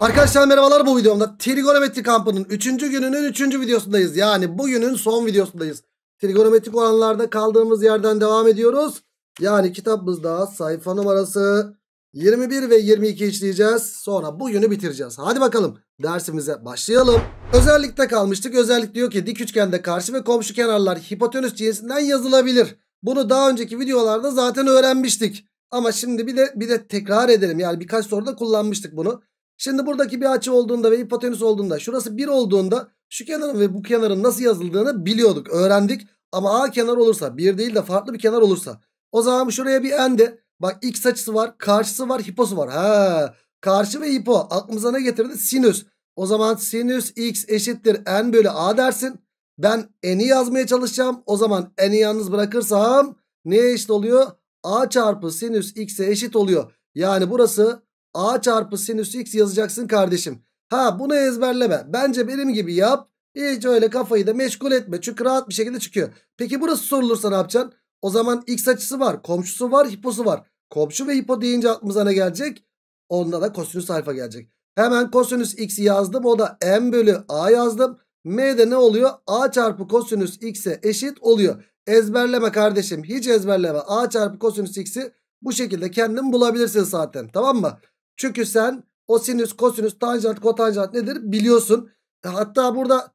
Arkadaşlar merhabalar bu videomda trigonometri kampının 3. gününün 3. videosundayız. Yani bugünün son videosundayız. Trigonometrik oranlarda kaldığımız yerden devam ediyoruz. Yani kitabımızda sayfa numarası 21 ve 22 işleyeceğiz. Sonra bugünü bitireceğiz. Hadi bakalım dersimize başlayalım. Özellikte kalmıştık. Özellik diyor ki dik üçgende karşı ve komşu kenarlar hipotenüs cinsinden yazılabilir. Bunu daha önceki videolarda zaten öğrenmiştik. Ama şimdi bir de bir de tekrar edelim. Yani birkaç soruda kullanmıştık bunu. Şimdi buradaki bir açı olduğunda ve hipotenüs olduğunda şurası 1 olduğunda şu kenarın ve bu kenarın nasıl yazıldığını biliyorduk. Öğrendik ama A kenar olursa bir değil de farklı bir kenar olursa o zaman şuraya bir n de bak x açısı var karşısı var hiposu var. Ha, karşı ve hipo aklımıza ne getirdi? Sinüs. O zaman sinüs x eşittir n bölü a dersin. Ben n'i yazmaya çalışacağım. O zaman n'i yalnız bırakırsam neye eşit oluyor? a çarpı sinüs x'e eşit oluyor. Yani burası a çarpı sinüs x yazacaksın kardeşim. Ha bunu ezberleme. Bence benim gibi yap. Hiç öyle kafayı da meşgul etme. Çünkü rahat bir şekilde çıkıyor. Peki burası sorulursa ne yapacaksın? O zaman x açısı var. Komşusu var. Hiposu var. Komşu ve hipo deyince aklımıza ne gelecek? Onda da kosinüs alfa gelecek. Hemen kosinüs x yazdım. O da m bölü a yazdım. M de ne oluyor? A çarpı kosinüs x'e eşit oluyor. Ezberleme kardeşim. Hiç ezberleme. A çarpı kosinüs x'i bu şekilde kendin bulabilirsin zaten. Tamam mı? Çünkü sen o sinüs, kosinüs, tanjant, kotanjant nedir biliyorsun. E, hatta burada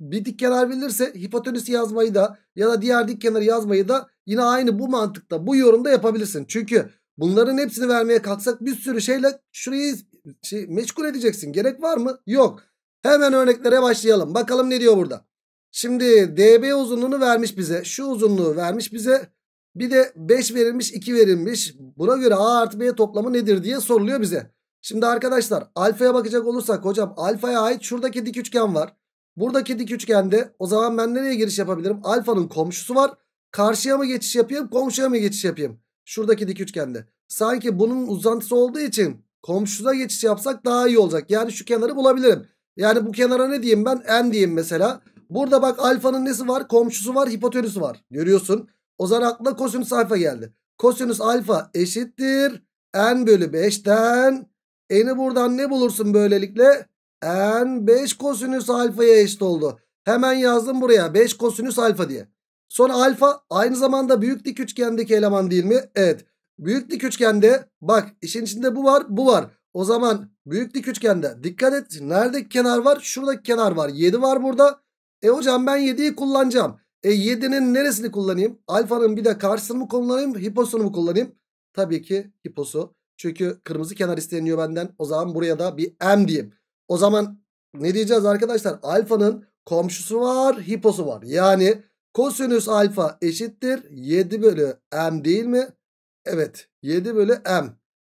bir dik kenar bilirse hipotenüsü yazmayı da ya da diğer dik kenarı yazmayı da yine aynı bu mantıkta bu yorumda yapabilirsin. Çünkü bunların hepsini vermeye kalksak bir sürü şeyle şurayı şey, meşgul edeceksin. Gerek var mı? Yok. Hemen örneklere başlayalım. Bakalım ne diyor burada. Şimdi DB uzunluğunu vermiş bize. Şu uzunluğu vermiş bize. Bir de 5 verilmiş 2 verilmiş. Buna göre A artı B toplamı nedir diye soruluyor bize. Şimdi arkadaşlar alfaya bakacak olursak hocam alfaya ait şuradaki dik üçgen var. Buradaki dik üçgende o zaman ben nereye giriş yapabilirim? Alfanın komşusu var. Karşıya mı geçiş yapayım komşuya mı geçiş yapayım? Şuradaki dik üçgende. Sanki bunun uzantısı olduğu için komşuza geçiş yapsak daha iyi olacak. Yani şu kenarı bulabilirim. Yani bu kenara ne diyeyim ben? N diyeyim mesela. Burada bak alfanın nesi var? Komşusu var hipotenüsü var. Görüyorsun. O zaman aklına kosinüs alfa geldi. Kosinüs alfa eşittir. N bölü 5'ten. N'i buradan ne bulursun böylelikle? N 5 kosinüs alfaya eşit oldu. Hemen yazdım buraya 5 kosinüs alfa diye. Sonra alfa aynı zamanda büyük dik üçgendeki eleman değil mi? Evet. Büyük dik üçgende bak işin içinde bu var bu var. O zaman büyük dik üçgende dikkat et. Nerede kenar var? Şuradaki kenar var. 7 var burada. E hocam ben 7'yi kullanacağım. E 7'nin neresini kullanayım? Alfanın bir de karşısını mı kullanayım? Hiposunu mu kullanayım? Tabii ki hiposu. Çünkü kırmızı kenar isteniyor benden. O zaman buraya da bir M diyeyim. O zaman ne diyeceğiz arkadaşlar? Alfanın komşusu var, hiposu var. Yani kosinüs alfa eşittir 7 bölü M değil mi? Evet 7 bölü M.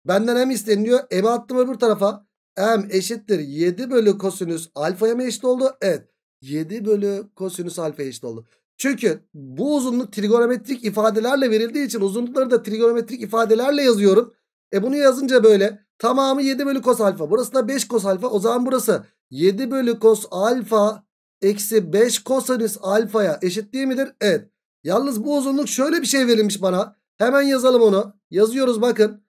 Benden M isteniyor. M'i attım öbür tarafa. M eşittir 7 bölü kosinüs alfaya mı eşit oldu? Evet. 7 bölü kosinüs alfa eşit oldu. Çünkü bu uzunluk trigonometrik ifadelerle verildiği için uzunlukları da trigonometrik ifadelerle yazıyorum. E bunu yazınca böyle tamamı 7 bölü kos alfa. Burası da 5 kos alfa. O zaman burası 7 bölü kos alfa eksi 5 kosinüs alfaya eşit değil midir? Evet. Yalnız bu uzunluk şöyle bir şey verilmiş bana. Hemen yazalım onu. Yazıyoruz bakın.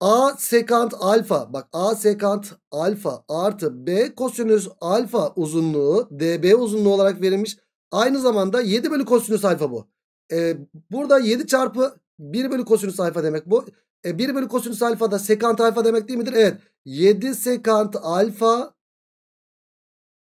A sekant alfa. Bak A sekant alfa artı B kosinüs alfa uzunluğu dB uzunluğu olarak verilmiş. Aynı zamanda 7 bölü kosinüs alfa bu. E, burada 7 çarpı 1 bölü kosinüs alfa demek bu. E, 1 bölü kosinüs alfa da sekant alfa demek değil midir? Evet. 7 sekant alfa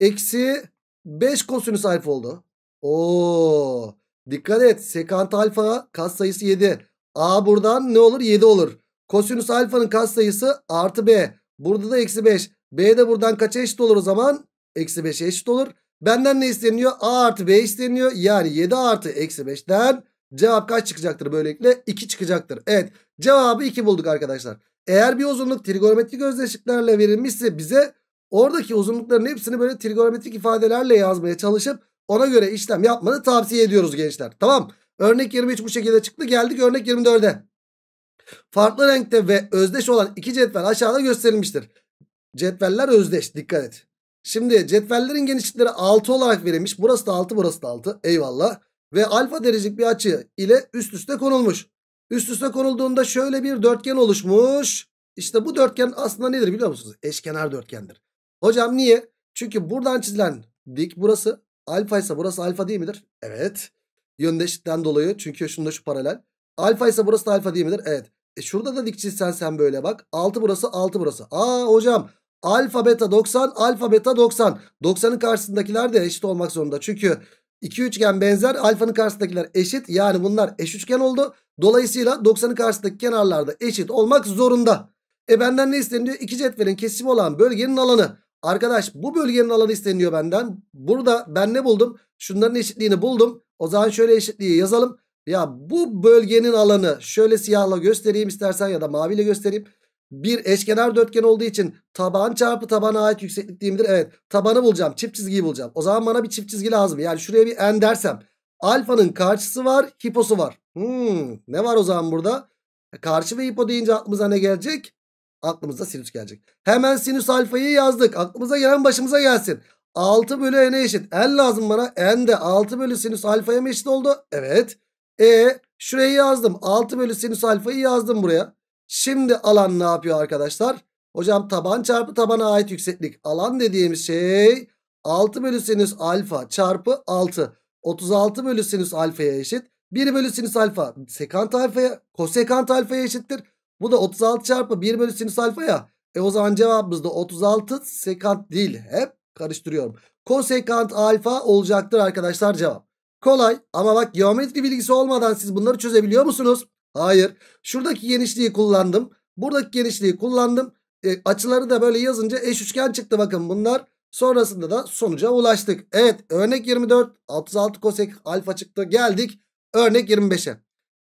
eksi 5 kosinüs alfa oldu. Oo. Dikkat et. Sekant alfa kas sayısı 7. A buradan ne olur? 7 olur. Kosinüs alfanın kas sayısı artı B. Burada da eksi 5. B de buradan kaça eşit olur o zaman? Eksi 5'e eşit olur. Benden ne isteniyor? A artı B isteniyor. Yani 7 artı eksi 5'ten cevap kaç çıkacaktır böylelikle? 2 çıkacaktır. Evet cevabı 2 bulduk arkadaşlar. Eğer bir uzunluk trigonometrik özdeşliklerle verilmişse bize oradaki uzunlukların hepsini böyle trigonometrik ifadelerle yazmaya çalışıp ona göre işlem yapmanı tavsiye ediyoruz gençler. Tamam örnek 23 bu şekilde çıktı geldik örnek 24'e. Farklı renkte ve özdeş olan iki cetvel aşağıda gösterilmiştir. Cetveller özdeş dikkat et. Şimdi cetvellerin genişlikleri 6 olarak verilmiş. Burası da 6 burası da 6. Eyvallah. Ve alfa derecelik bir açı ile üst üste konulmuş. Üst üste konulduğunda şöyle bir dörtgen oluşmuş. İşte bu dörtgen aslında nedir biliyor musunuz? Eşkenar dörtgendir. Hocam niye? Çünkü buradan çizilen dik burası. Alfa ise burası alfa değil midir? Evet. Yöndeşlikten dolayı çünkü şunda şu paralel. Alfa ise burası da alfa değil midir? Evet. E şurada da dik çizsen sen böyle bak. 6 burası 6 burası. Aa hocam Alfa beta 90 alfa beta 90. 90'ın karşısındakiler de eşit olmak zorunda. Çünkü iki üçgen benzer alfanın karşısındakiler eşit. Yani bunlar eş üçgen oldu. Dolayısıyla 90'ın karşısındaki kenarlarda eşit olmak zorunda. E benden ne isteniyor? İki cetvelin kesimi olan bölgenin alanı. Arkadaş bu bölgenin alanı isteniyor benden. Burada ben ne buldum? Şunların eşitliğini buldum. O zaman şöyle eşitliği yazalım. Ya bu bölgenin alanı şöyle siyahla göstereyim istersen ya da maviyle göstereyim. Bir eşkenar dörtgen olduğu için taban çarpı tabana ait yükseklik değil midir? Evet tabanı bulacağım çift çizgiyi bulacağım. O zaman bana bir çift çizgi lazım. Yani şuraya bir n dersem alfanın karşısı var hiposu var. Hmm, ne var o zaman burada? E, karşı ve hipo deyince aklımıza ne gelecek? Aklımıza sinüs gelecek. Hemen sinüs alfayı yazdık. Aklımıza gelen başımıza gelsin. 6 bölü n'e eşit. N lazım bana. N de 6 bölü sinüs alfaya mı eşit oldu? Evet. E şurayı yazdım. 6 bölü sinüs alfayı yazdım buraya. Şimdi alan ne yapıyor arkadaşlar? Hocam taban çarpı tabana ait yükseklik. Alan dediğimiz şey 6 bölü sinüs alfa çarpı 6. 36 bölü sinüs alfaya eşit. 1 bölü sinüs alfa sekant alfaya kosekant alfaya eşittir. Bu da 36 çarpı 1 bölü sinüs alfaya. E o zaman cevabımız da 36 sekant değil. Hep karıştırıyorum. Kosekant alfa olacaktır arkadaşlar cevap. Kolay ama bak geometri bilgisi olmadan siz bunları çözebiliyor musunuz? Hayır. Şuradaki genişliği kullandım. Buradaki genişliği kullandım. E, açıları da böyle yazınca eş üçgen çıktı bakın bunlar. Sonrasında da sonuca ulaştık. Evet örnek 24 66 kosek alfa çıktı geldik örnek 25'e.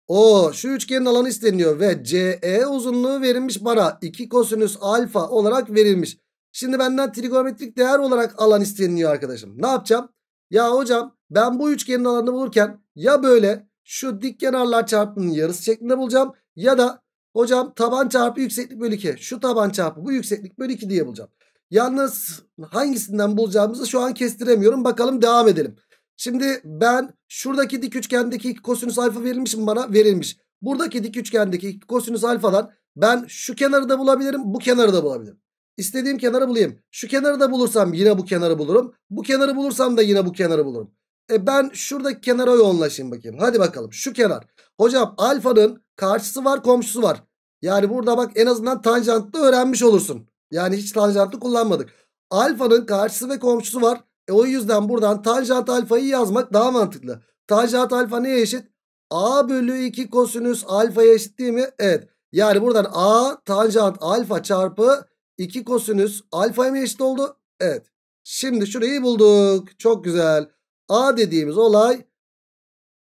O şu üçgenin alanı isteniyor ve CE uzunluğu verilmiş bana 2 kosinüs alfa olarak verilmiş. Şimdi benden trigonometrik değer olarak alan isteniyor arkadaşım. Ne yapacağım? Ya hocam ben bu üçgenin alanını bulurken ya böyle şu dik kenarlar çarpımının yarısı şeklinde bulacağım. Ya da hocam taban çarpı yükseklik bölü 2. Şu taban çarpı bu yükseklik bölü 2 diye bulacağım. Yalnız hangisinden bulacağımızı şu an kestiremiyorum. Bakalım devam edelim. Şimdi ben şuradaki dik üçgendeki kosinüs alfa verilmiş mi bana? Verilmiş. Buradaki dik üçgendeki kosinüs alfadan ben şu kenarı da bulabilirim. Bu kenarı da bulabilirim. İstediğim kenarı bulayım. Şu kenarı da bulursam yine bu kenarı bulurum. Bu kenarı bulursam da yine bu kenarı bulurum. E ben şuradaki kenara yoğunlaşayım bakayım. Hadi bakalım şu kenar. Hocam alfanın karşısı var komşusu var. Yani burada bak en azından tanjantlı öğrenmiş olursun. Yani hiç tanjantlı kullanmadık. Alfanın karşısı ve komşusu var. E o yüzden buradan tanjant alfayı yazmak daha mantıklı. Tanjant alfa neye eşit? A bölü 2 kosinüs alfaya eşit değil mi? Evet. Yani buradan A tanjant alfa çarpı 2 kosinüs alfaya mı eşit oldu? Evet. Şimdi şurayı bulduk. Çok güzel. A dediğimiz olay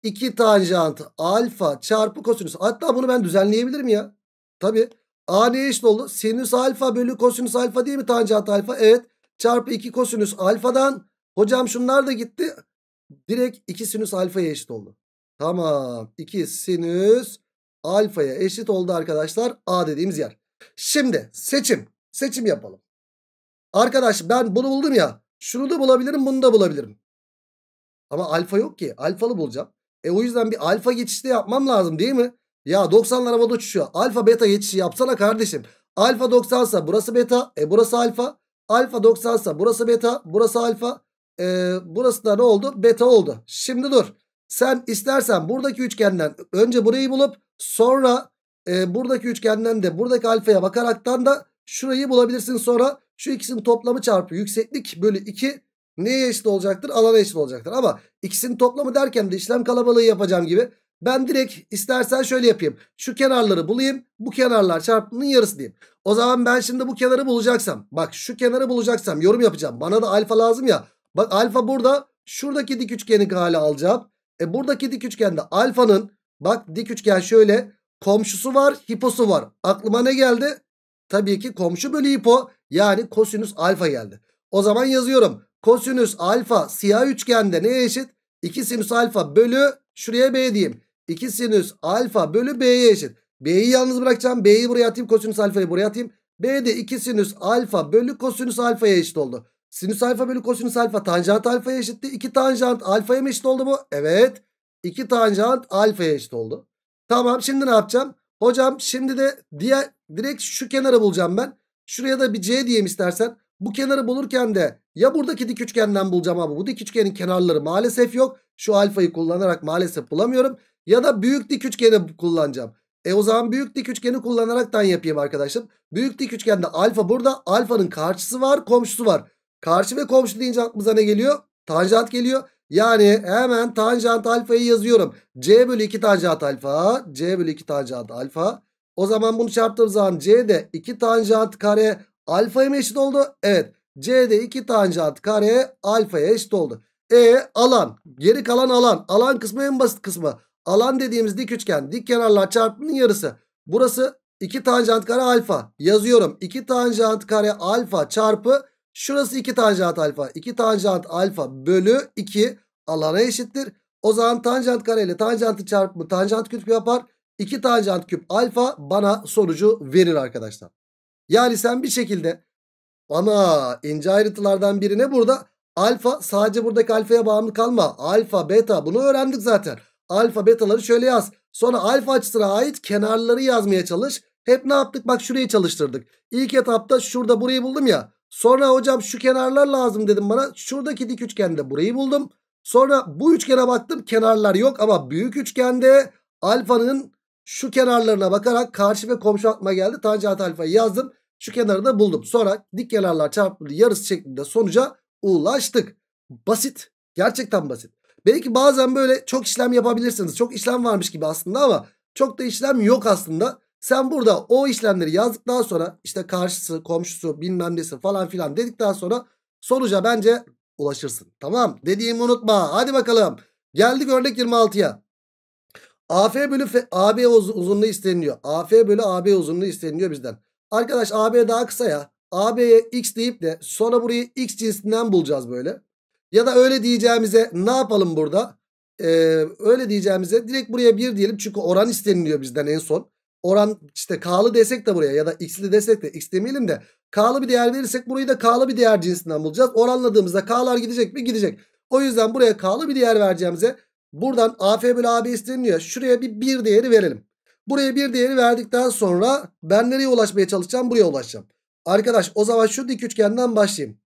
2 tanjant alfa çarpı kosinüs. Hatta bunu ben düzenleyebilirim ya. Tabi. A neye eşit oldu? Sinüs alfa bölü kosinüs alfa değil mi tanjant alfa? Evet. Çarpı 2 kosinüs alfadan. Hocam şunlar da gitti. Direkt 2 sinüs alfaya eşit oldu. Tamam. 2 sinüs alfaya eşit oldu arkadaşlar. A dediğimiz yer. Şimdi seçim. Seçim yapalım. Arkadaş ben bunu buldum ya. Şunu da bulabilirim bunu da bulabilirim. Ama alfa yok ki. Alfalı bulacağım. E o yüzden bir alfa geçişi de yapmam lazım değil mi? Ya 90'lar havada uçuşuyor. Alfa beta geçişi yapsana kardeşim. Alfa 90 sa burası beta. E burası alfa. Alfa 90 sa burası beta. Burası alfa. E, burası da ne oldu? Beta oldu. Şimdi dur. Sen istersen buradaki üçgenden önce burayı bulup sonra e, buradaki üçgenden de buradaki alfaya bakaraktan da şurayı bulabilirsin. Sonra şu ikisinin toplamı çarpı yükseklik bölü 2 Neye eşit olacaktır? Alana eşit olacaktır. Ama ikisinin toplamı derken de işlem kalabalığı yapacağım gibi. Ben direkt istersen şöyle yapayım. Şu kenarları bulayım. Bu kenarlar çarpımının yarısı diyeyim. O zaman ben şimdi bu kenarı bulacaksam. Bak şu kenarı bulacaksam yorum yapacağım. Bana da alfa lazım ya. Bak alfa burada. Şuradaki dik üçgeni hale alacağım. E buradaki dik üçgende alfanın bak dik üçgen şöyle komşusu var hiposu var. Aklıma ne geldi? Tabii ki komşu bölü hipo yani kosinüs alfa geldi. O zaman yazıyorum kosinüs alfa siyah üçgende ne eşit? 2 sinüs alfa bölü şuraya b diyeyim. 2 sinüs alfa bölü b'ye eşit. B'yi yalnız bırakacağım. B'yi buraya atayım. Kosinüs alfayı buraya atayım. B de 2 sinüs alfa bölü kosinüs alfaya eşit oldu. Sinüs alfa bölü kosinüs alfa tanjant alfaya eşitti. 2 tanjant alfaya mı eşit oldu mu? Evet. 2 tanjant alfaya eşit oldu. Tamam şimdi ne yapacağım? Hocam şimdi de diğer direkt şu kenara bulacağım ben. Şuraya da bir C diyeyim istersen. Bu kenarı bulurken de ya buradaki dik üçgenden bulacağım ama bu dik üçgenin kenarları maalesef yok. Şu alfayı kullanarak maalesef bulamıyorum. Ya da büyük dik üçgeni kullanacağım. E o zaman büyük dik üçgeni kullanaraktan yapayım arkadaşım. Büyük dik üçgende alfa burada. Alfanın karşısı var komşusu var. Karşı ve komşu deyince aklımıza ne geliyor? Tanjant geliyor. Yani hemen tanjant alfayı yazıyorum. C bölü 2 tanjant alfa. C bölü 2 tanjant alfa. O zaman bunu çarptığım zaman C 2 tanjant kare alfaya mı eşit oldu? Evet. CD 2 tanjant kare alfaya eşit oldu. E alan. Geri kalan alan. Alan kısmı en basit kısmı. Alan dediğimiz dik üçgen. Dik kenarlar çarpımının yarısı. Burası 2 tanjant kare alfa. Yazıyorum. 2 tanjant kare alfa çarpı. Şurası 2 tanjant alfa. 2 tanjant alfa bölü 2 alana eşittir. O zaman tanjant kare ile tanjantı çarpımı tanjant küp yapar. 2 tanjant küp alfa bana sonucu verir arkadaşlar. Yani sen bir şekilde ana ince ayrıntılardan birine burada alfa sadece buradaki alfaya bağımlı kalma. Alfa beta bunu öğrendik zaten. Alfa betaları şöyle yaz. Sonra alfa açısına ait kenarları yazmaya çalış. Hep ne yaptık? Bak şurayı çalıştırdık. İlk etapta şurada burayı buldum ya. Sonra hocam şu kenarlar lazım dedim bana. Şuradaki dik üçgende burayı buldum. Sonra bu üçgene baktım kenarlar yok ama büyük üçgende alfanın şu kenarlarına bakarak karşı ve komşu aklıma geldi. Tanjant alfayı yazdım. Şu kenarı da buldum. Sonra dik kenarlar çarpımının yarısı şeklinde sonuca ulaştık. Basit. Gerçekten basit. Belki bazen böyle çok işlem yapabilirsiniz. Çok işlem varmış gibi aslında ama çok da işlem yok aslında. Sen burada o işlemleri yazdıktan sonra işte karşısı, komşusu, bilmem nesi falan filan dedikten sonra sonuca bence ulaşırsın. Tamam dediğimi unutma. Hadi bakalım. Geldik örnek 26'ya. AF bölü F, AB uzunluğu isteniliyor. AF bölü AB uzunluğu isteniliyor bizden. Arkadaş AB daha kısa ya. AB'ye x deyip de sonra burayı x cinsinden bulacağız böyle. Ya da öyle diyeceğimize ne yapalım burada? Ee, öyle diyeceğimize direkt buraya 1 diyelim. Çünkü oran isteniliyor bizden en son. Oran işte k'lı desek de buraya ya da x'li desek de x demeyelim de k'lı bir değer verirsek burayı da k'lı bir değer cinsinden bulacağız. Oranladığımızda k'lar gidecek mi? Gidecek. O yüzden buraya k'lı bir değer vereceğimize buradan af bölü ab isteniliyor. Şuraya bir 1 değeri verelim. Buraya bir değeri verdikten sonra ben nereye ulaşmaya çalışacağım? Buraya ulaşacağım. Arkadaş o zaman şu dik üçgenden başlayayım.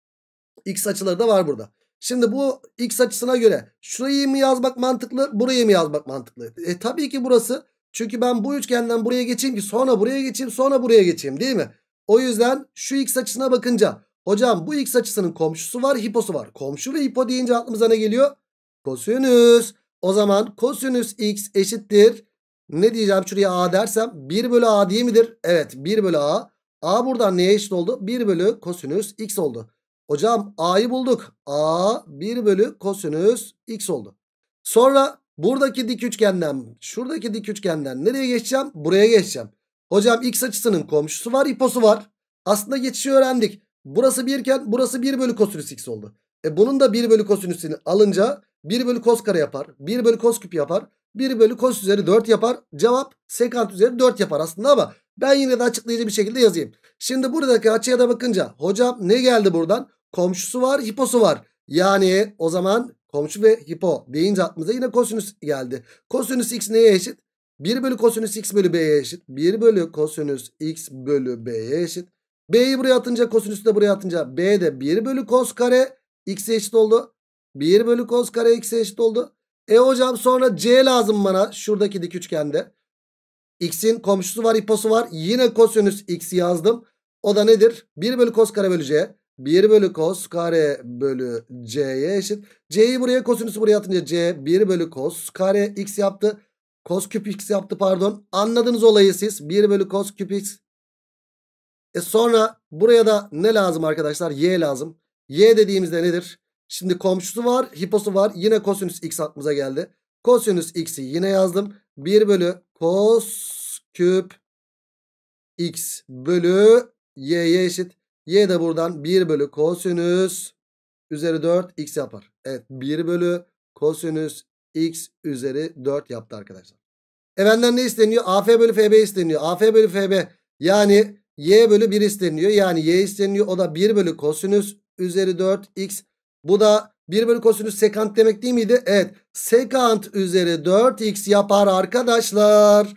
X açıları da var burada. Şimdi bu x açısına göre şurayı mı yazmak mantıklı, burayı mı yazmak mantıklı? E tabii ki burası. Çünkü ben bu üçgenden buraya geçeyim ki sonra buraya geçeyim, sonra buraya geçeyim değil mi? O yüzden şu x açısına bakınca hocam bu x açısının komşusu var, hiposu var. Komşu ve hipo deyince aklımıza ne geliyor? Kosinüs. O zaman kosinüs x eşittir ne diyeceğim şuraya A dersem 1 bölü A diye midir? Evet 1 bölü A. A buradan neye eşit oldu? 1 bölü kosinüs x oldu. Hocam A'yı bulduk. A 1 bölü kosinüs x oldu. Sonra buradaki dik üçgenden şuradaki dik üçgenden nereye geçeceğim? Buraya geçeceğim. Hocam x açısının komşusu var iposu var. Aslında geçişi öğrendik. Burası 1 iken burası 1 bölü kosinüs x oldu. E bunun da 1 bölü kosinüsünü alınca 1 bölü kos kare yapar. 1 bölü kos küp yapar. 1 bölü kos üzeri 4 yapar. Cevap sekant üzeri 4 yapar aslında ama ben yine de açıklayıcı bir şekilde yazayım. Şimdi buradaki açıya da bakınca hocam ne geldi buradan? Komşusu var hiposu var. Yani o zaman komşu ve hipo deyince aklımıza yine kosinüs geldi. Kosinüs x neye eşit? 1 bölü kosinüs x bölü b'ye eşit. 1 bölü kosinüs x bölü b'ye eşit. B'yi buraya atınca kosinüsü de buraya atınca b de 1 bölü kos kare x'e eşit oldu. 1 bölü kos kare x'e eşit oldu. E hocam sonra C lazım bana. Şuradaki dik üçgende. X'in komşusu var iposu var. Yine kosinüs X yazdım. O da nedir? 1 bölü kos kare bölü C. 1 bölü kos kare bölü C'ye eşit. C'yi buraya kosinüsü buraya atınca C 1 bölü kos kare X yaptı. Kos küp X yaptı pardon. Anladınız olayı siz. 1 bölü kos küp X. E sonra buraya da ne lazım arkadaşlar? Y lazım. Y dediğimizde nedir? Şimdi komşusu var hiposu var. Yine kosinüs x aklımıza geldi. Kosinüs x'i yine yazdım. 1 bölü kos küp x bölü y'ye eşit. Y de buradan 1 bölü kosinüs üzeri 4 x yapar. Evet 1 bölü kosinüs x üzeri 4 yaptı arkadaşlar. E benden ne isteniyor? AF bölü FB isteniyor. AF bölü FB yani y bölü 1 isteniyor. Yani y isteniyor. O da 1 bölü kosinüs üzeri 4 x bu da 1 bölü kosinüs sekant demek değil miydi? Evet. Sekant üzeri 4x yapar arkadaşlar.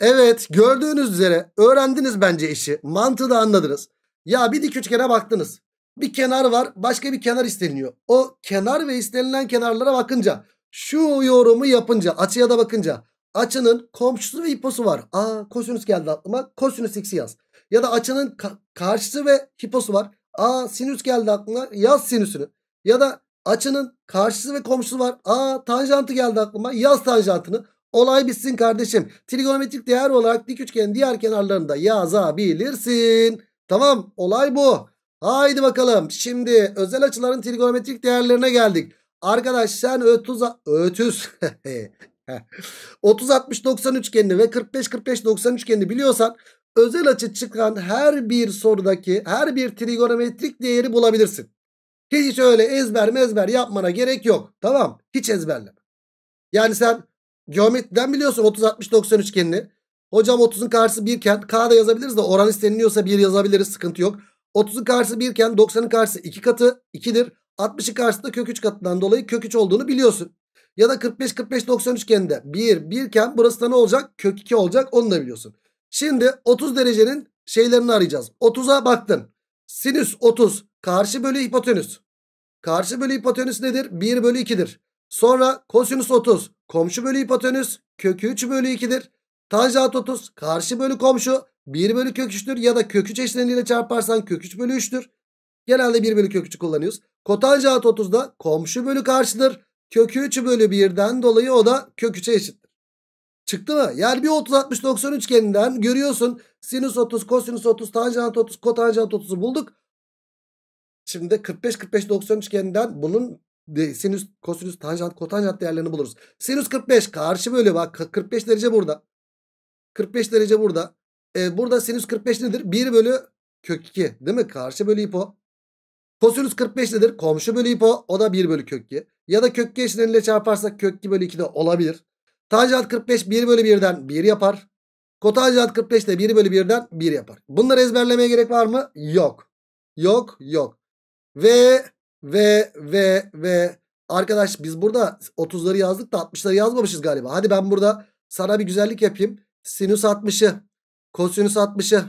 Evet gördüğünüz üzere öğrendiniz bence işi. Mantığı da anladınız. Ya bir dik üçgene baktınız. Bir kenar var başka bir kenar isteniliyor. O kenar ve istenilen kenarlara bakınca şu yorumu yapınca açıya da bakınca açının komşusu ve hiposu var. Aa kosinüs geldi aklıma kosinüs x'i yaz. Ya da açının ka karşısı ve hiposu var. Aa sinüs geldi aklına, yaz sinüsünü. Ya da açının karşısı ve komşusu var. Aa tanjantı geldi aklıma. Yaz tanjantını. Olay bitsin kardeşim. Trigonometrik değer olarak dik üçgen diğer kenarlarında yazabilirsin. Tamam olay bu. Haydi bakalım. Şimdi özel açıların trigonometrik değerlerine geldik. Arkadaş sen 30, 30, 30 60 90 üçgenini ve 45 45 90 üçgenini biliyorsan özel açı çıkan her bir sorudaki her bir trigonometrik değeri bulabilirsin. Hiç öyle ezber mezber yapmana gerek yok. Tamam. Hiç ezberleme. Yani sen geometriden biliyorsun 30 60 90 üçgenini. Hocam 30'un karşısı 1 iken k da yazabiliriz de oran isteniliyorsa 1 yazabiliriz sıkıntı yok. 30'un karşısı 1 iken 90'ın karşısı 2 katı 2'dir. 60'ın karşısı da kök 3 katından dolayı kök 3 olduğunu biliyorsun. Ya da 45 45 90 üçgeninde 1 1 iken burası da ne olacak? Kök 2 olacak onu da biliyorsun. Şimdi 30 derecenin şeylerini arayacağız. 30'a baktın. Sinüs 30 Karşı bölü hipotenüs. Karşı bölü hipotenüs nedir? 1 bölü 2'dir. Sonra kosinüs 30. Komşu bölü hipotenüs kökü 3 bölü 2'dir. Tanjant 30. Karşı bölü komşu 1 bölü kök 3'tür. Ya da kök 3 eşleniyle çarparsan kök 3 bölü 3'tür. Genelde 1 bölü kök 3'ü kullanıyoruz. Kotanjant 30 da komşu bölü karşıdır. kökü 3 bölü 1'den dolayı o da kök 3'e eşittir. Çıktı mı? Yani bir 30-60-90 üçgeninden görüyorsun. Sinüs 30, kosinüs 30, tanjant 30, kotanjant 30'u bulduk. Şimdi de 45-45-90 üçgeninden bunun e, sinüs, kosinüs, tanjant, kotanjant değerlerini buluruz. Sinüs 45 karşı böyle bak 45 derece burada. 45 derece burada. E, burada sinüs 45 nedir? 1 bölü kök 2 değil mi? Karşı bölü hipo. Kosinüs 45 nedir? Komşu bölü hipo. O da 1 bölü kök 2. Ya da kök 2 eşleniyle çarparsak kök 2 bölü 2 de olabilir. Tanjant 45 1 bölü 1'den 1 yapar. Kotanjant 45 de 1 bölü 1'den 1 yapar. Bunları ezberlemeye gerek var mı? Yok. Yok yok. Ve ve ve ve arkadaş biz burada 30'ları yazdık da 60'ları yazmamışız galiba. Hadi ben burada sana bir güzellik yapayım. Sinüs 60'ı, kosinüs 60'ı,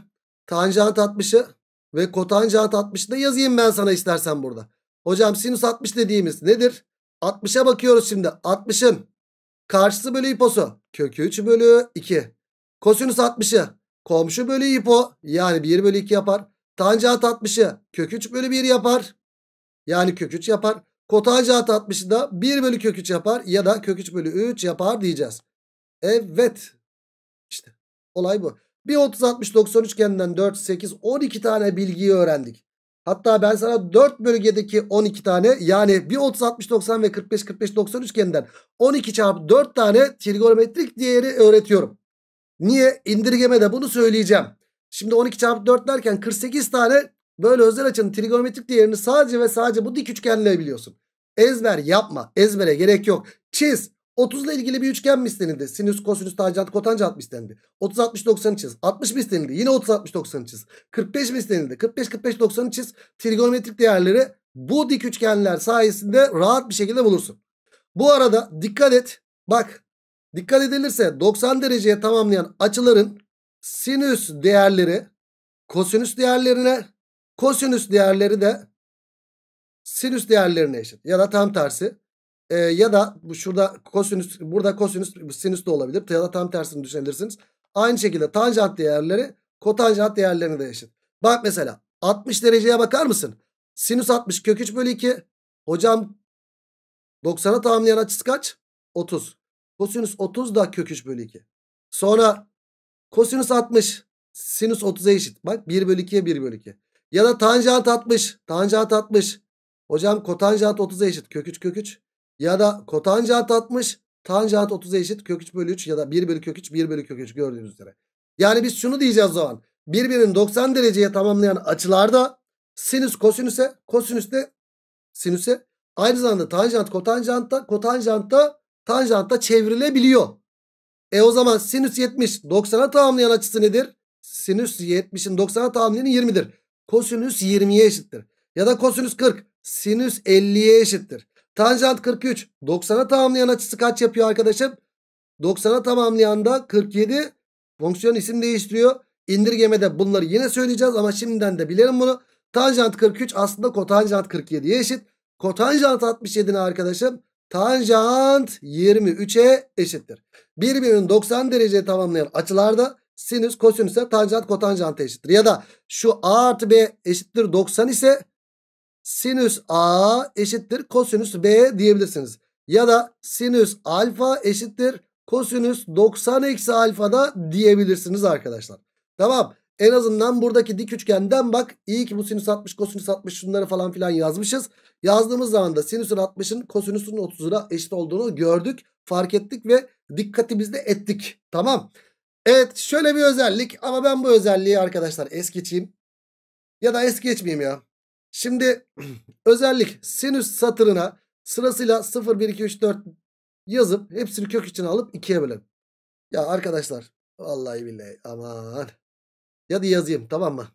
tanjant 60'ı ve kotanjant 60'ı da yazayım ben sana istersen burada. Hocam sinüs 60 dediğimiz nedir? 60'a bakıyoruz şimdi. 60'ın karşısı bölü hiposu. Kökü 3 bölü 2. Kosinüs 60'ı. Komşu bölü hipo. Yani 1 bölü 2 yapar. Tanjant 60'ı kök 3 bölü 1 yapar. Yani kök 3 yapar. Kotanjant 60'ı da 1 bölü kök 3 yapar ya da kök 3 bölü 3 yapar diyeceğiz. Evet. İşte olay bu. Bir 30 60 90 üçgeninden 4 8 12 tane bilgiyi öğrendik. Hatta ben sana 4 bölgedeki 12 tane yani bir 30 60 90 ve 45 45 90 üçgeninden 12 çarpı 4 tane trigonometrik değeri öğretiyorum. Niye? İndirgeme de bunu söyleyeceğim. Şimdi 12 çarpı 4 derken 48 tane böyle özel açının trigonometrik değerini sadece ve sadece bu dik üçgenle biliyorsun. Ezber yapma. Ezbere gerek yok. Çiz. 30 ile ilgili bir üçgen mi istenildi? Sinüs, kosinüs, tanjant, kotanjant mı istenildi? 30 60 90 çiz. 60 mı istenildi? Yine 30 60 90 çiz. 45 mi istenildi? 45 45 90 çiz. Trigonometrik değerleri bu dik üçgenler sayesinde rahat bir şekilde bulursun. Bu arada dikkat et. Bak dikkat edilirse 90 dereceye tamamlayan açıların sinüs değerleri kosinüs değerlerine kosinüs değerleri de sinüs değerlerine eşit. Ya da tam tersi. E, ya da şurada kosinüs burada kosinüs sinüs de olabilir. Ya da tam tersini düşünebilirsiniz. Aynı şekilde tanjant değerleri kotanjant değerlerine de eşit. Bak mesela 60 dereceye bakar mısın? Sinüs 60 kök 3 bölü 2. Hocam 90'a tamamlayan açısı kaç? 30. Kosinüs 30 da kök 3 bölü 2. Sonra Kosinüs 60. Sinüs 30'a eşit. Bak 1 bölü 2'ye 1 bölü 2. Ya da tanjant 60. Tanjant 60. Hocam kotanjant 30'a eşit. Kök 3 kök 3. Ya da kotanjant 60. Tanjant 30'a eşit. Kök 3 bölü 3 ya da 1 bölü kök 3 1 bölü kök 3 gördüğünüz üzere. Yani biz şunu diyeceğiz o zaman. Birbirini 90 dereceye tamamlayan açılarda sinüs kosinüse, kosinüs de sinüse. Aynı zamanda tanjant kotanjant da kotanjant çevrilebiliyor. E o zaman sinüs 70 90'a tamamlayan açısı nedir? Sinüs 70'in 90'a tamamlayanı 20'dir. Kosinüs 20'ye eşittir. Ya da kosinüs 40 sinüs 50'ye eşittir. Tanjant 43 90'a tamamlayan açısı kaç yapıyor arkadaşım? 90'a tamamlayan da 47 fonksiyon isim değiştiriyor. İndirgemede bunları yine söyleyeceğiz ama şimdiden de bilelim bunu. Tanjant 43 aslında kotanjant 47'ye eşit. Kotanjant 67'ne arkadaşım Tanjant 23'e eşittir. Birbirini 90 dereceye tamamlayan açılarda sinüs kosinüse tanjant kotanjant eşittir. Ya da şu A artı B eşittir 90 ise sinüs A eşittir kosinüs B diyebilirsiniz. Ya da sinüs alfa eşittir kosinüs 90 eksi alfa da diyebilirsiniz arkadaşlar. Tamam. En azından buradaki dik üçgenden bak. İyi ki bu sinüs 60 kosinüs 60 şunları falan filan yazmışız. Yazdığımız zaman da sinüsün 60'ın kosinüsün 30'una eşit olduğunu gördük. Fark ettik ve dikkatimizde ettik. Tamam. Evet şöyle bir özellik ama ben bu özelliği arkadaşlar es geçeyim. Ya da es geçmeyeyim ya. Şimdi özellik sinüs satırına sırasıyla 0, 1, 2, 3, 4 yazıp hepsini kök için alıp ikiye bölelim. Ya arkadaşlar vallahi billahi aman. Ya da yazayım tamam mı?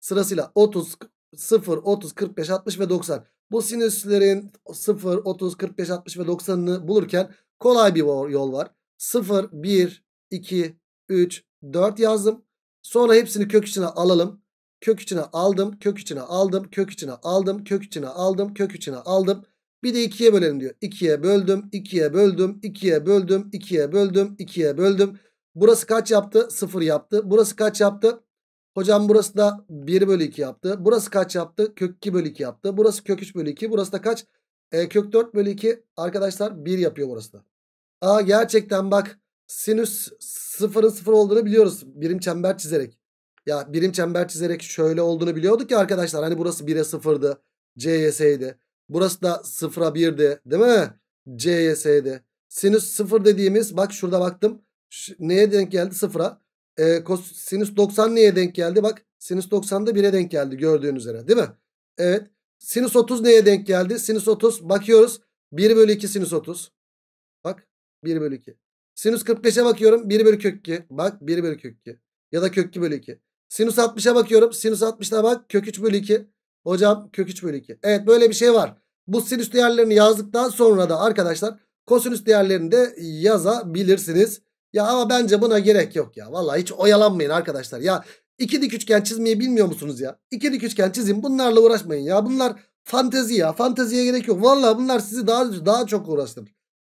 Sırasıyla 30, 0, 30, 45, 60 ve 90. Bu sinüslerin 0, 30, 45, 60 ve 90'ını bulurken kolay bir yol var. 0, 1, 2, 3, 4 yazdım. Sonra hepsini kök içine alalım. Kök içine aldım, kök içine aldım, kök içine aldım, kök içine aldım, kök içine aldım. Bir de 2'ye bölelim diyor. 2'ye böldüm, 2'ye böldüm, 2'ye böldüm, 2'ye böldüm, 2'ye böldüm. Burası kaç yaptı? 0 yaptı. Burası kaç yaptı? Hocam burası da 1 bölü 2 yaptı. Burası kaç yaptı? Kök 2 bölü 2 yaptı. Burası kök 3 bölü 2. Burası da kaç? E, kök 4 bölü 2 arkadaşlar 1 yapıyor burası da. Aa gerçekten bak sinüs sıfırın sıfır olduğunu biliyoruz. Birim çember çizerek. Ya birim çember çizerek şöyle olduğunu biliyorduk ya arkadaşlar. Hani burası 1'e 0'dı. CYS'ydi. Burası da 0'a 1'di. Değil mi? CYS'ydi. Sinüs 0 dediğimiz bak şurada baktım. Neye denk geldi? 0'a. E, kos, sinüs 90 neye denk geldi? Bak sinüs 90 da 1'e denk geldi gördüğün üzere değil mi? Evet. Sinüs 30 neye denk geldi? Sinüs 30 bakıyoruz. 1 bölü 2 sinüs 30. Bak 1 bölü 2. Sinüs 45'e bakıyorum. 1 bölü kök 2. Bak 1 bölü kök 2. Ya da kök 2 bölü 2. Sinüs 60'a bakıyorum. Sinüs 60'a bak. Kök 3 bölü 2. Hocam kök 3 bölü 2. Evet böyle bir şey var. Bu sinüs değerlerini yazdıktan sonra da arkadaşlar kosinüs değerlerini de yazabilirsiniz. Ya ama bence buna gerek yok ya. Vallahi hiç oyalanmayın arkadaşlar. Ya iki dik üçgen çizmeyi bilmiyor musunuz ya? İki dik üçgen çizin. Bunlarla uğraşmayın ya. Bunlar fantezi ya. Fanteziye gerek yok. Vallahi bunlar sizi daha daha çok uğraştırır.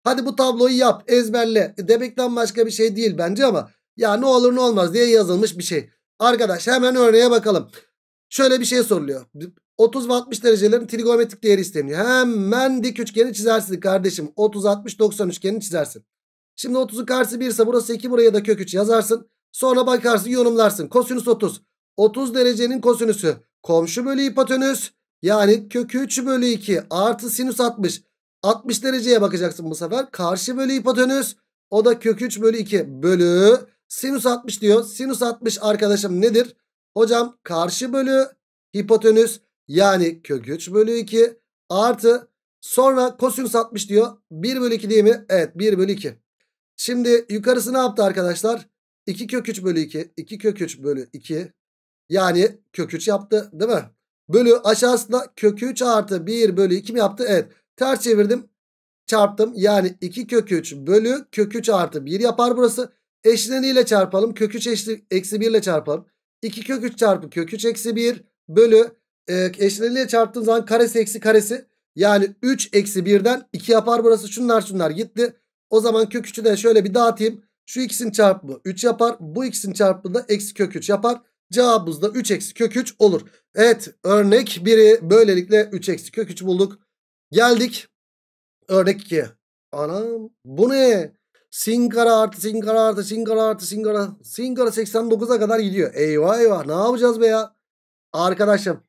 Hadi bu tabloyu yap, ezberle. E, demekten başka bir şey değil bence ama ya ne olur ne olmaz diye yazılmış bir şey. Arkadaş hemen örneğe bakalım. Şöyle bir şey soruluyor. 30 ve 60 derecelerin trigonometrik değeri isteniyor. Hemen dik üçgeni çizersin kardeşim. 30, 60, 90 üçgenini çizersin. Şimdi 30'un karşısı 1 ise burası 2 buraya da kök 3 yazarsın. Sonra bakarsın yorumlarsın. Kosinüs 30. 30 derecenin kosinüsü. Komşu bölü hipotenüs. Yani kök 3 bölü 2 artı sinüs 60. 60 dereceye bakacaksın bu sefer. Karşı bölü hipotenüs. O da kök 3 bölü 2 bölü sinüs 60 diyor. Sinüs 60 arkadaşım nedir? Hocam karşı bölü hipotenüs yani kök 3 bölü 2 artı sonra kosinüs 60 diyor. 1 bölü 2 değil mi? Evet 1 bölü 2. Şimdi yukarısı ne yaptı arkadaşlar? 2 kök 3 bölü 2. 2 kök 3 bölü 2. Yani kök 3 yaptı değil mi? Bölü aşağısında kök 3 artı 1 bölü 2 mi yaptı? Evet. Ters çevirdim. Çarptım. Yani 2 kök 3 bölü kök 3 artı 1 yapar burası. Eşleniyle çarpalım. Kök 3 eşli, eksi 1 ile çarpalım. 2 kök 3 çarpı kök 3 eksi 1 bölü e, eşleniyle çarptığım zaman karesi eksi karesi. Yani 3 eksi 1'den 2 yapar burası. Şunlar şunlar gitti. O zaman kök 3'ü de şöyle bir dağıtayım. Şu ikisinin çarpımı 3 yapar. Bu ikisinin çarpımı da eksi kök 3 yapar. Cevabımız da 3 eksi kök 3 olur. Evet örnek 1'i böylelikle 3 eksi kök 3 bulduk. Geldik örnek 2'ye. Anam bu ne? Sin kare artı sin kare artı sin kare artı sin kare. Sin kare 89'a kadar gidiyor. Eyvah eyvah ne yapacağız be ya? Arkadaşım.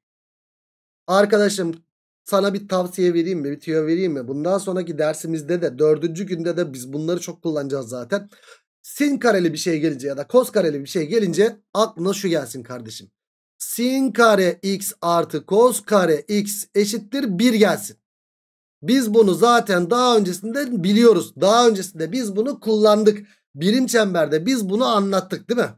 Arkadaşım sana bir tavsiye vereyim mi? Bir tüyo vereyim mi? Bundan sonraki dersimizde de dördüncü günde de biz bunları çok kullanacağız zaten. Sin kareli bir şey gelince ya da kos kareli bir şey gelince aklına şu gelsin kardeşim. Sin kare x artı kos kare x eşittir 1 gelsin. Biz bunu zaten daha öncesinde biliyoruz. Daha öncesinde biz bunu kullandık. Birim çemberde biz bunu anlattık değil mi?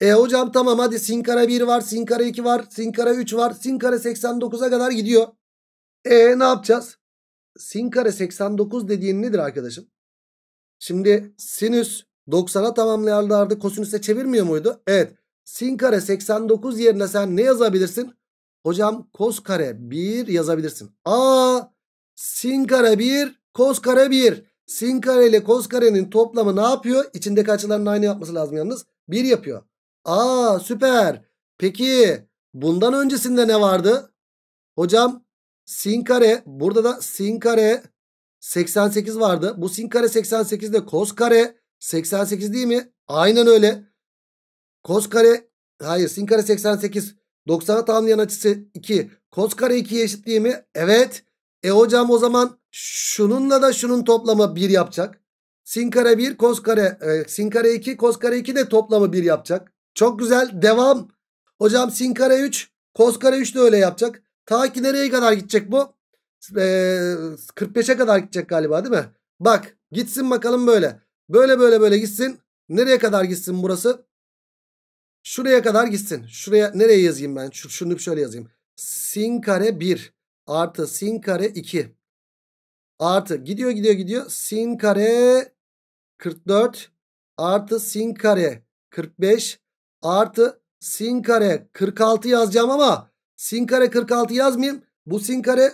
E hocam tamam hadi sin kare 1 var, sin kare 2 var, sin kare 3 var, sin kare 89'a kadar gidiyor. E ne yapacağız? Sin kare 89 dediğin nedir arkadaşım? Şimdi sinüs 90'a tamamlarlardı. Kosinüse çevirmiyor muydu? Evet. Sin kare 89 yerine sen ne yazabilirsin? Hocam kos kare 1 yazabilirsin. Aa sin kare 1 kos kare 1. Sin kare ile kos karenin toplamı ne yapıyor? İçindeki açıların aynı yapması lazım yalnız. 1 yapıyor. Aa süper. Peki bundan öncesinde ne vardı? Hocam sin kare burada da sin kare 88 vardı. Bu sin kare 88 de kos kare 88 değil mi? Aynen öyle. Kos kare hayır sin kare 88 90'a tamamlayan açısı 2. Kos kare 2'ye eşit değil mi? Evet. E hocam o zaman şununla da şunun toplamı 1 yapacak. Sin kare 1 kos kare e, sin kare 2 kos kare 2 de toplamı 1 yapacak. Çok güzel. Devam. Hocam sin kare 3 kos kare 3 de öyle yapacak. Ta ki nereye kadar gidecek bu? Ee, 45'e kadar gidecek galiba değil mi? Bak gitsin bakalım böyle. Böyle böyle böyle gitsin. Nereye kadar gitsin burası? Şuraya kadar gitsin. Şuraya nereye yazayım ben? Şunu şöyle yazayım. Sin kare 1 artı sin kare 2 artı gidiyor gidiyor gidiyor. Sin kare 44 artı sin kare 45 artı sin kare 46 yazacağım ama Sin kare 46 yazmayayım. Bu sin kare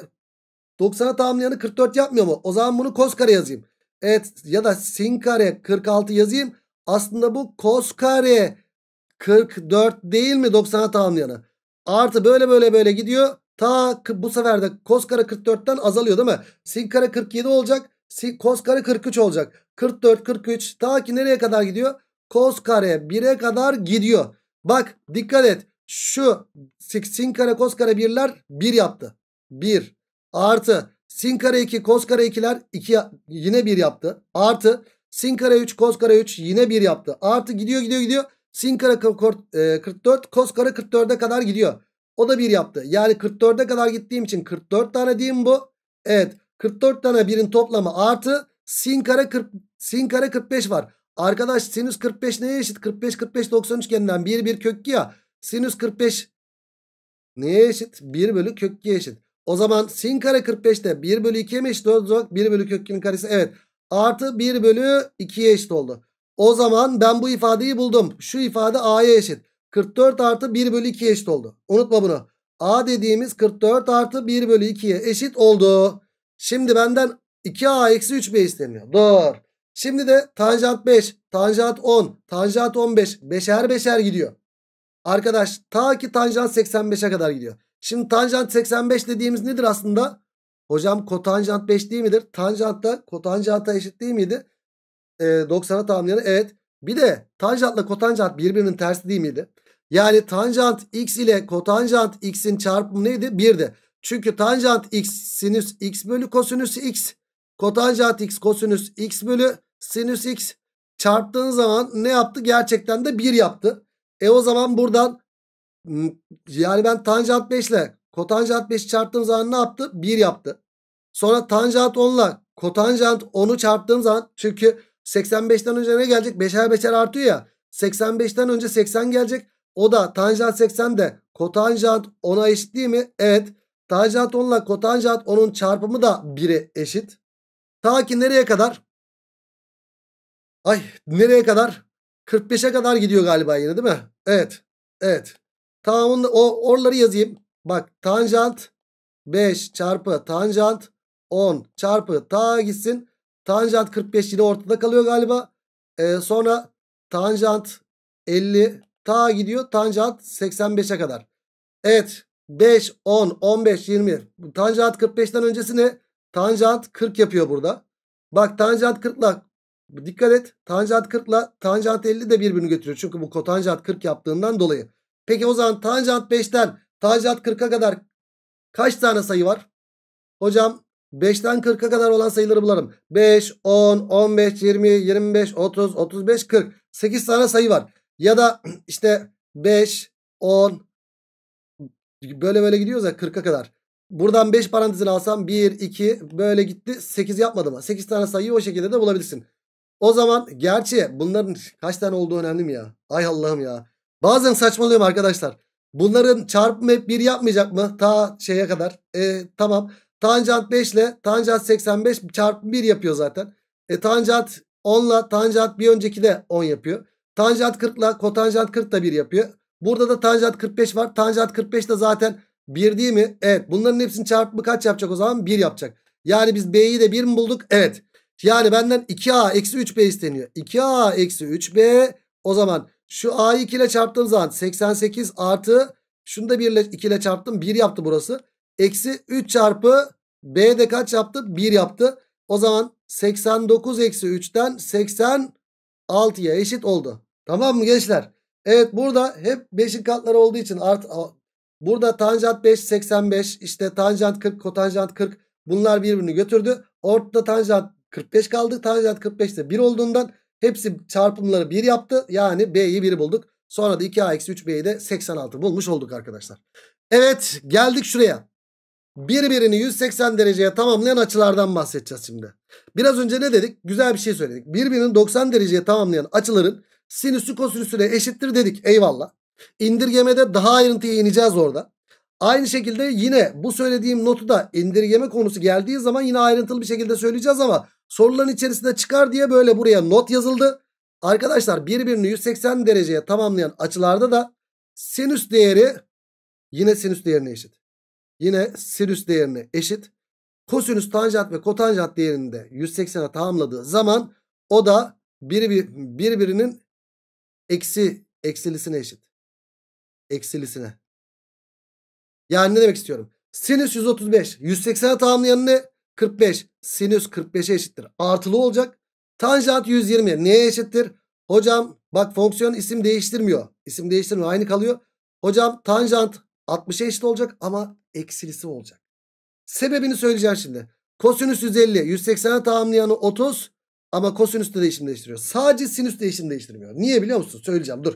90'a tamamlayanı 44 yapmıyor mu? O zaman bunu kos kare yazayım. Evet ya da sin kare 46 yazayım. Aslında bu kos kare 44 değil mi 90'a tamamlayanı? Artı böyle böyle böyle gidiyor. Ta bu sefer de kos kare 44'ten azalıyor değil mi? Sin kare 47 olacak. Sin, kos kare 43 olacak. 44, 43 ta ki nereye kadar gidiyor? Kos kare 1'e kadar gidiyor. Bak dikkat et şu sin kare kos kare birler 1 bir yaptı. 1 artı sin kare 2 kos kare 2'ler 2 yine 1 yaptı. Artı sin kare 3 kos kare 3 yine 1 yaptı. Artı gidiyor gidiyor gidiyor. Sin kare 44 kos kare 44'e kadar gidiyor. O da 1 yaptı. Yani 44'e kadar gittiğim için 44 tane diyeyim bu. Evet 44 tane birin toplamı artı sin kare 40 sin kare 45 var. Arkadaş sinüs 45 neye eşit? 45 45 90 üçgeninden 1 1 kök ya. Sinüs 45 neye eşit? 1 bölü kök 2 eşit. O zaman sin kare 45 de 1 bölü 2'ye mi eşit oldu. 1 bölü kök 2'nin karesi evet. Artı 1 bölü 2'ye eşit oldu. O zaman ben bu ifadeyi buldum. Şu ifade a'ya eşit. 44 artı 1 bölü 2'ye eşit oldu. Unutma bunu. a dediğimiz 44 artı 1 bölü 2'ye eşit oldu. Şimdi benden 2a eksi 3b isteniyor. Dur. Şimdi de tanjant 5, tanjant 10, tanjant 15. Beşer beşer gidiyor. Arkadaş ta ki tanjant 85'e kadar gidiyor. Şimdi tanjant 85 dediğimiz nedir aslında? Hocam kotanjant 5 değil midir? Tanjant da kotanjanta eşit değil miydi? E, 90'a tamamlayan evet. Bir de tanjantla kotanjant birbirinin tersi değil miydi? Yani tanjant x ile kotanjant x'in çarpımı neydi? 1'di. Çünkü tanjant x sinüs x bölü kosinüs x. Kotanjant x kosinüs x bölü sinüs x. Çarptığın zaman ne yaptı? Gerçekten de 1 yaptı. E o zaman buradan yani ben tanjant 5 ile kotanjant 5 çarptığım zaman ne yaptı? 1 yaptı. Sonra tanjant 10 ile kotanjant 10'u çarptığım zaman çünkü 85'ten önce ne gelecek? 5'er 5'er artıyor ya. 85'ten önce 80 gelecek. O da tanjant 80 de kotanjant 10'a eşit değil mi? Evet. Tanjant 10 ile kotanjant 10'un çarpımı da 1'e eşit. Ta ki nereye kadar? Ay nereye kadar? 45'e kadar gidiyor galiba yine değil mi? Evet. Evet. Tamam onu, o oraları yazayım. Bak tanjant 5 çarpı tanjant 10 çarpı ta gitsin. Tanjant 45 yine ortada kalıyor galiba. Ee, sonra tanjant 50 ta gidiyor. Tanjant 85'e kadar. Evet. 5, 10, 15, 20. Tanjant 45'ten öncesi ne? Tanjant 40 yapıyor burada. Bak tanjant 40 ile Dikkat et. Tanjant 40 ile tanjant 50 de birbirini götürüyor. Çünkü bu kotanjant 40 yaptığından dolayı. Peki o zaman tanjant 5'ten tanjant 40'a kadar kaç tane sayı var? Hocam 5'ten 40'a kadar olan sayıları bularım. 5, 10, 15, 20, 25, 30, 35, 40. 8 tane sayı var. Ya da işte 5, 10 böyle böyle gidiyoruz ya 40'a kadar. Buradan 5 parantezini alsam 1, 2 böyle gitti. 8 yapmadı mı? 8 tane sayıyı o şekilde de bulabilirsin. O zaman gerçi bunların kaç tane olduğu önemli mi ya? Ay Allah'ım ya. Bazen saçmalıyorum arkadaşlar. Bunların çarpımı hep 1 yapmayacak mı? Ta şeye kadar. E, tamam. Tanjant 5 ile tanjant 85 çarpı 1 yapıyor zaten. E, tanjant 10 ile tanjant bir önceki de 10 yapıyor. Tanjant 40 ile kotanjant 40 da 1 yapıyor. Burada da tanjant 45 var. Tanjant 45 de zaten 1 değil mi? Evet. Bunların hepsinin çarpımı kaç yapacak o zaman? 1 yapacak. Yani biz B'yi de 1 mi bulduk? Evet. Yani benden 2a eksi 3b isteniyor. 2a eksi 3b o zaman şu a 2 ile çarptığım zaman 88 artı şunu da 1 ile 2 ile çarptım 1 yaptı burası. Eksi 3 çarpı b de kaç yaptı? 1 yaptı. O zaman 89 eksi 3'ten 86'ya eşit oldu. Tamam mı gençler? Evet burada hep 5'in katları olduğu için art, burada tanjant 5 85 işte tanjant 40 kotanjant 40 bunlar birbirini götürdü. Ortada tanjant 45 kaldı. Tanjant 45'te 1 olduğundan hepsi çarpımları 1 yaptı. Yani B'yi 1 bulduk. Sonra da 2A-3B'yi de 86 bulmuş olduk arkadaşlar. Evet geldik şuraya. Birbirini 180 dereceye tamamlayan açılardan bahsedeceğiz şimdi. Biraz önce ne dedik? Güzel bir şey söyledik. Birbirini 90 dereceye tamamlayan açıların sinüsü kosinüsüne eşittir dedik. Eyvallah. İndirgemede daha ayrıntıya ineceğiz orada. Aynı şekilde yine bu söylediğim notu da indirgeme konusu geldiği zaman yine ayrıntılı bir şekilde söyleyeceğiz ama Soruların içerisinde çıkar diye böyle buraya not yazıldı. Arkadaşlar birbirini 180 dereceye tamamlayan açılarda da sinüs değeri yine sinüs değerine eşit. Yine sinüs değerine eşit. Kosinüs tanjant ve kotanjant değerini de 180'e tamamladığı zaman o da bir, birbirinin eksi eksilisine eşit. Eksilisine. Yani ne demek istiyorum? Sinüs 135. 180'e tamamlayan ne? 45 sinüs 45'e eşittir. Artılı olacak. Tanjant 120 neye eşittir? Hocam bak fonksiyon isim değiştirmiyor. İsim değiştirmiyor aynı kalıyor. Hocam tanjant 60'a eşit olacak ama eksilisi olacak. Sebebini söyleyeceğim şimdi. Kosinüs 150 180'e tamamlayanı 30 ama kosinüs de değişim değiştiriyor. Sadece sinüs değişim değiştirmiyor. Niye biliyor musun? Söyleyeceğim dur.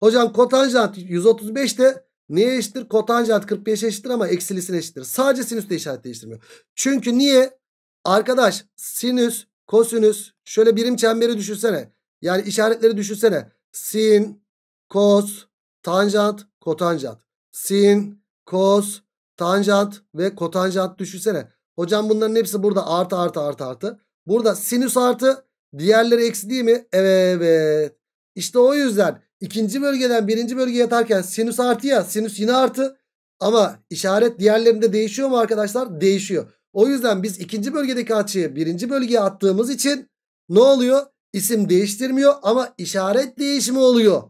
Hocam kotanjant 135 de Neye eşittir? Kotanjant 45 eşittir ama eksilisine eşittir. Sadece sinüs de işaret değiştirmiyor. Çünkü niye? Arkadaş sinüs, kosinüs şöyle birim çemberi düşünsene. Yani işaretleri düşünsene. Sin, kos, tanjant, kotanjant. Sin, kos, tanjant ve kotanjant düşünsene. Hocam bunların hepsi burada artı artı artı artı. Burada sinüs artı diğerleri eksi değil mi? Evet. İşte o yüzden ikinci bölgeden birinci bölgeye atarken sinüs artı ya sinüs yine artı. Ama işaret diğerlerinde değişiyor mu arkadaşlar? Değişiyor. O yüzden biz ikinci bölgedeki açıyı birinci bölgeye attığımız için ne oluyor? İsim değiştirmiyor ama işaret değişimi oluyor.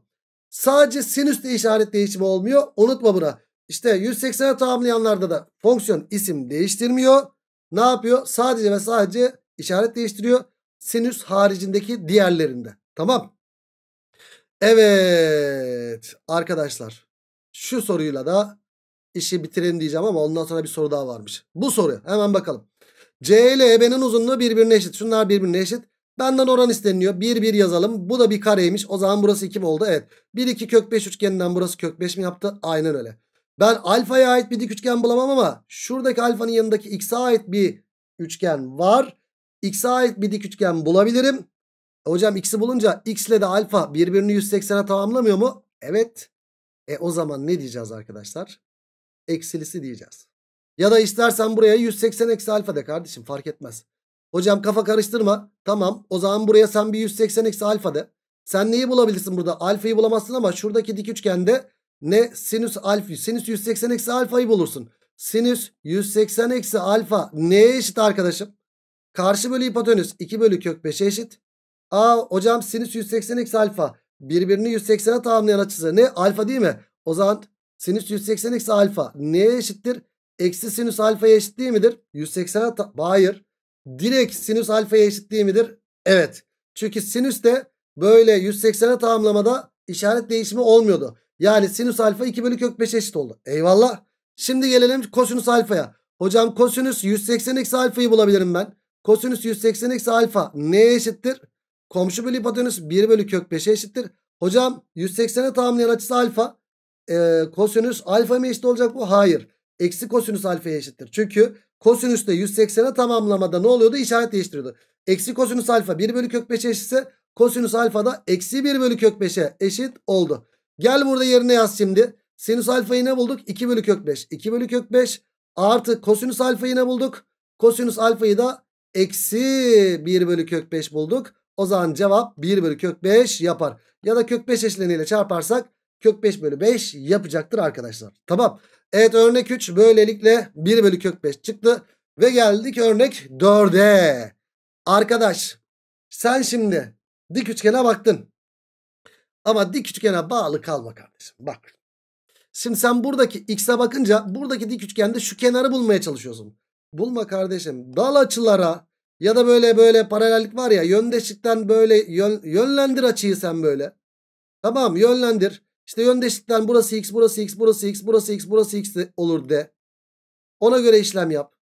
Sadece sinüste işaret değişimi olmuyor. Unutma bunu. İşte 180'e tamamlayanlarda da fonksiyon isim değiştirmiyor. Ne yapıyor? Sadece ve sadece işaret değiştiriyor. Sinüs haricindeki diğerlerinde. Tamam. Evet arkadaşlar şu soruyla da işi bitirelim diyeceğim ama ondan sonra bir soru daha varmış. Bu soru hemen bakalım. C ile EB'nin uzunluğu birbirine eşit. Şunlar birbirine eşit. Benden oran isteniliyor. 1 1 yazalım. Bu da bir kareymiş. O zaman burası 2 oldu? Evet. 1 2 kök 5 üçgeninden burası kök 5 mi yaptı? Aynen öyle. Ben alfaya ait bir dik üçgen bulamam ama şuradaki alfanın yanındaki x'e ait bir üçgen var. X'e ait bir dik üçgen bulabilirim. Hocam x'i bulunca x ile de alfa birbirini 180'e tamamlamıyor mu? Evet. E o zaman ne diyeceğiz arkadaşlar? Eksilisi diyeceğiz. Ya da istersen buraya 180 eksi alfa de kardeşim fark etmez. Hocam kafa karıştırma. Tamam o zaman buraya sen bir 180 eksi alfa de. Sen neyi bulabilirsin burada? Alfayı bulamazsın ama şuradaki dik üçgende ne sinüs alfa sinüs 180 eksi alfayı bulursun. Sinüs 180 eksi alfa neye eşit arkadaşım? Karşı bölü hipotenüs 2 bölü kök 5'e eşit. A hocam sinüs 180 eksi alfa. Birbirini 180'e tamamlayan açısı ne? Alfa değil mi? O zaman sinüs 180 eksi alfa neye eşittir? Eksi sinüs alfaya eşit değil midir? 180'e hayır. Direkt sinüs alfaya eşit değil midir? Evet. Çünkü sinüs de böyle 180'e tamamlamada işaret değişimi olmuyordu. Yani sinüs alfa 2 bölü kök 5 eşit oldu. Eyvallah. Şimdi gelelim kosinüs alfaya. Hocam kosinüs 180 eksi alfayı bulabilirim ben. Kosinüs 180 eksi alfa neye eşittir? Komşu bölü hipotenüs 1 bölü kök 5'e eşittir. Hocam 180'e tamamlayan açısı alfa. Ee, kosinüs alfa mı eşit olacak bu? Hayır. Eksi kosinüs alfaya eşittir. Çünkü kosinüs de 180'e tamamlamada ne oluyordu? İşaret değiştiriyordu. Eksi kosinüs alfa 1 bölü kök 5'e eşitse kosinüs alfa da eksi 1 bölü kök 5'e eşit oldu. Gel burada yerine yaz şimdi. Sinüs alfayı ne bulduk? 2 bölü kök 5. 2 bölü kök 5 artı kosinüs alfayı ne bulduk? Kosinüs alfayı da eksi 1 bölü kök 5 bulduk. O zaman cevap 1 bölü kök 5 yapar. Ya da kök 5 eşleniyle çarparsak kök 5 bölü 5 yapacaktır arkadaşlar. Tamam. Evet örnek 3 böylelikle 1 bölü kök 5 çıktı. Ve geldik örnek 4'e. Arkadaş sen şimdi dik üçgene baktın. Ama dik üçgene bağlı kalma kardeşim. Bak. Şimdi sen buradaki x'e bakınca buradaki dik üçgende şu kenarı bulmaya çalışıyorsun. Bulma kardeşim. Dal açılara ya da böyle böyle paralellik var ya yöndeşikten böyle yön, yönlendir açıyı sen böyle. Tamam yönlendir. İşte yöndeşikten burası x burası x burası x burası x burası x olur de. Ona göre işlem yap.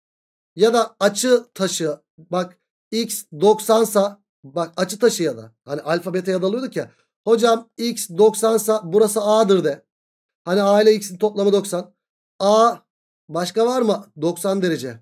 Ya da açı taşı bak x 90 sa bak açı taşı ya da hani alfa beta ya dalıyorduk ya. Hocam x 90 sa burası a'dır de. Hani a ile x'in toplamı 90. a başka var mı? 90 derece.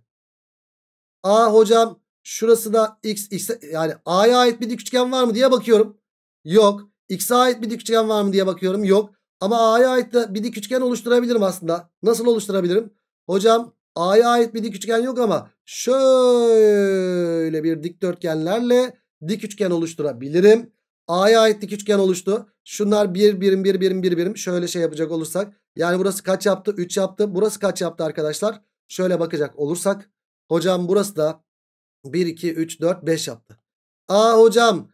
a hocam Şurası da x, x yani a'ya ait bir dik üçgen var mı diye bakıyorum. Yok. X'e ait bir dik üçgen var mı diye bakıyorum. Yok. Ama A'ya ait de bir dik üçgen oluşturabilirim aslında. Nasıl oluşturabilirim? Hocam A'ya ait bir dik üçgen yok ama şöyle bir dikdörtgenlerle dik üçgen oluşturabilirim. A'ya ait dik üçgen oluştu. Şunlar bir birim bir birim bir birim şöyle şey yapacak olursak. Yani burası kaç yaptı? 3 yaptı. Burası kaç yaptı arkadaşlar? Şöyle bakacak olursak. Hocam burası da 1, 2, 3, 4, 5 yaptı. Aa hocam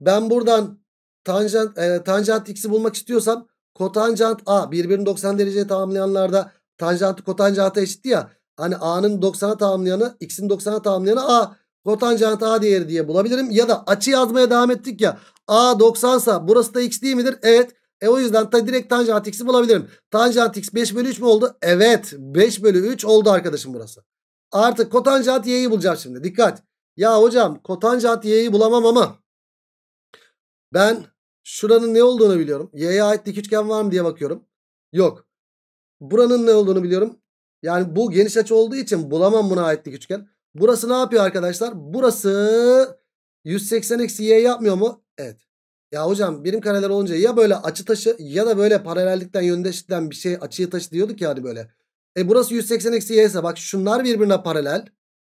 ben buradan tanjant, e, tanjant x'i bulmak istiyorsam kotanjant a birbirini 90 dereceye tamamlayanlarda tanjantı kotanjanta eşitti ya. Hani a'nın 90'a tamamlayanı x'in 90'a tamamlayanı a kotanjant a değeri diye bulabilirim. Ya da açı yazmaya devam ettik ya a 90 burası da x değil midir? Evet. E o yüzden ta direkt tanjant x'i bulabilirim. Tanjant x 5 bölü 3 mü oldu? Evet 5 bölü 3 oldu arkadaşım burası. Artık kotanjant y'yi bulacağız şimdi. Dikkat. Ya hocam kotanjant y'yi bulamam ama ben şuranın ne olduğunu biliyorum. Y'ye ait dik üçgen var mı diye bakıyorum. Yok. Buranın ne olduğunu biliyorum. Yani bu geniş açı olduğu için bulamam buna ait dik üçgen. Burası ne yapıyor arkadaşlar? Burası 180 eksi y yapmıyor mu? Evet. Ya hocam birim kareler olunca ya böyle açı taşı ya da böyle paralellikten yöndeşlikten bir şey açıyı taşı diyorduk ya hani böyle. E burası 180 eksi y ise bak şunlar birbirine paralel.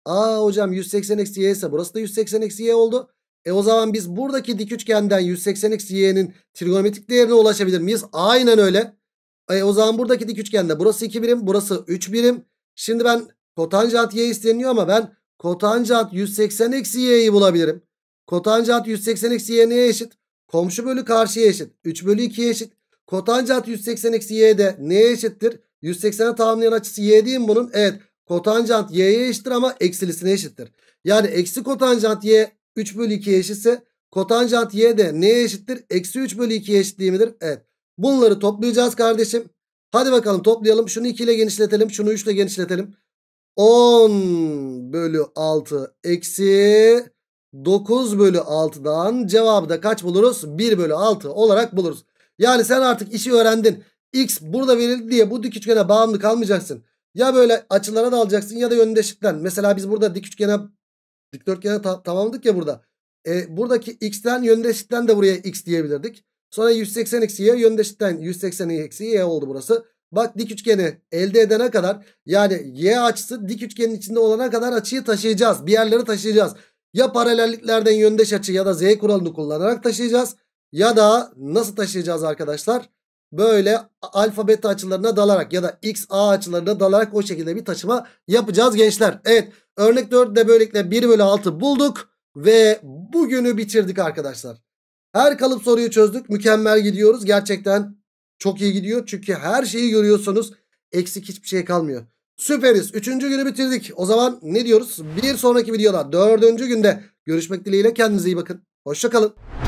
Aa hocam 180 eksi y ise burası da 180 eksi y oldu. E o zaman biz buradaki dik üçgenden 180 eksi y'nin trigonometrik değerine ulaşabilir miyiz? Aynen öyle. E o zaman buradaki dik üçgende burası 2 birim burası 3 birim. Şimdi ben kotanjant y isteniyor ama ben kotanjant 180 eksi y'yi bulabilirim. Kotanjant 180 eksi y neye eşit? Komşu bölü karşıya eşit. 3 bölü 2'ye eşit. Kotanjant 180 eksi y de neye eşittir? 180'e tamamlayan açısı y değil bunun? Evet. Kotanjant y'ye eşittir ama eksilisine eşittir. Yani eksi kotanjant y 3 bölü 2 eşitse kotanjant y de neye eşittir? Eksi 3 bölü 2 eşitliği midir? Evet. Bunları toplayacağız kardeşim. Hadi bakalım toplayalım. Şunu 2 ile genişletelim. Şunu 3 ile genişletelim. 10 bölü 6 eksi 9 bölü 6'dan cevabı da kaç buluruz? 1 bölü 6 olarak buluruz. Yani sen artık işi öğrendin. X burada verildi diye bu dik üçgene bağımlı kalmayacaksın. Ya böyle açılara da alacaksın ya da yöndeşikten. Mesela biz burada dik üçgene dikdörtgene ta tamamladık ya burada. E, buradaki x'ten yöndeşikten de buraya x diyebilirdik. Sonra 180 eksi y yöndeşikten 180 eksi y oldu burası. Bak dik üçgeni elde edene kadar yani y açısı dik üçgenin içinde olana kadar açıyı taşıyacağız. Bir yerleri taşıyacağız. Ya paralelliklerden yöndeş açı ya da z kuralını kullanarak taşıyacağız. Ya da nasıl taşıyacağız arkadaşlar? böyle alfa beta açılarına dalarak ya da x a açılarına dalarak o şekilde bir taşıma yapacağız gençler. Evet örnek de böylelikle 1 bölü 6 bulduk ve bugünü bitirdik arkadaşlar. Her kalıp soruyu çözdük mükemmel gidiyoruz gerçekten çok iyi gidiyor çünkü her şeyi görüyorsunuz eksik hiçbir şey kalmıyor. Süperiz. Üçüncü günü bitirdik. O zaman ne diyoruz? Bir sonraki videoda dördüncü günde görüşmek dileğiyle kendinize iyi bakın. Hoşçakalın.